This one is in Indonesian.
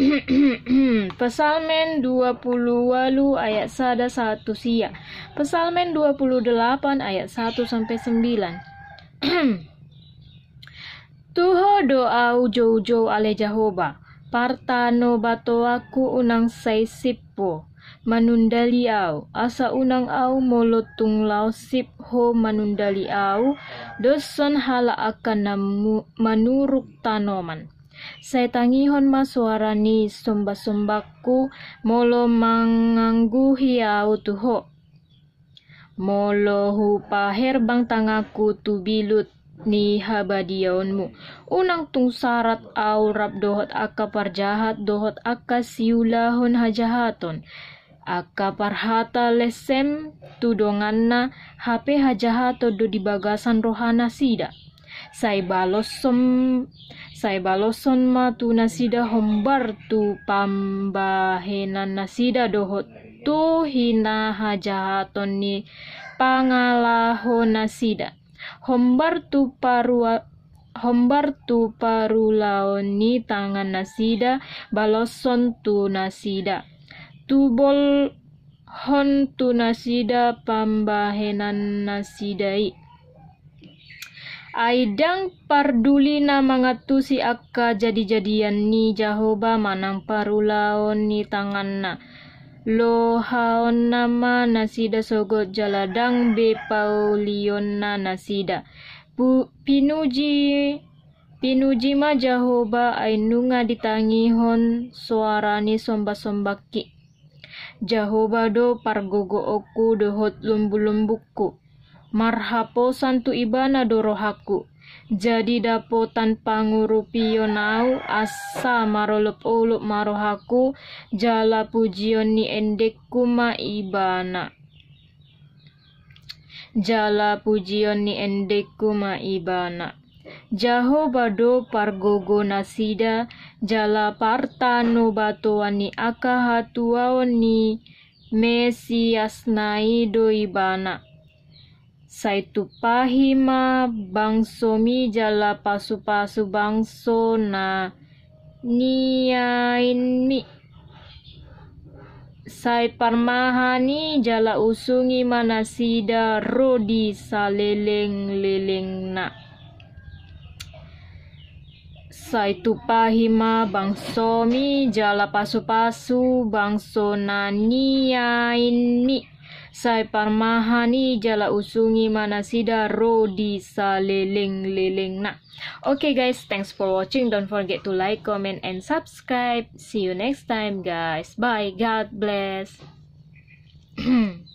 Pesalmen 20 walu ayat sada 1 sia. Pesalmen 28 ayat 1 sampai 9. Tuho doa ujo-ujo ale Jahoba. Partano batoaku unang saisipo. Manundali au. Asa unang au molotung lau sip ho manundali au. Doson hala akan namu, manuruk tanoman. Saya tangi hon ma suara ni sumba-sumbaku molo mangangguhia tuho. Molo hupaherbang tangaku bilut ni habadiaonmu. Unang tung sarat au rap dohot akka parjahat dohot akka siulahon hajahaton. Aka parhata lesem tudonganna hape hajahato do di bagasan rohana sida. Saibalosom Saibaloson ma tu nasida hombar tu pambahenan nasida dohot tu hina hajahaton ni pangalaho nasida hombar tu paru hombar tu laoni tangan nasida baloson tu nasida tubol hon tu nasida pambahenan nasidai Aidang parduli tu si akka jadi-jadian ni Jahoba manang parulaon ni tanganna. Lohaon nama nasida sogot jaladang be paulionna nasida. Bu, pinuji ma Jahoba ainunga ditangihon suarani somba sombaki Jahoba do pargogo oku dohot lumbu-lumbuku marhapo santu ibana dorohaku. Jadi dapo tanpa ngurupio nau asa marolop ulup marohaku jala pujion ni endek kuma ibana. Jala pujion ni endek kuma ibana. Jaho bado pargogo nasida jala parta no batoani akahatuao ni mesias naido ibana saitupahima bangsomi jala pasu-pasu bangso na mi. sai parmahani jala usungi manasida rodi saleleng leleng na saitupahima bangsomi jala pasu-pasu bangso na mi. Sai parmahani jala usungi manasida ro di leleng leleng na. Okay guys, thanks for watching. Don't forget to like, comment, and subscribe. See you next time guys. Bye. God bless.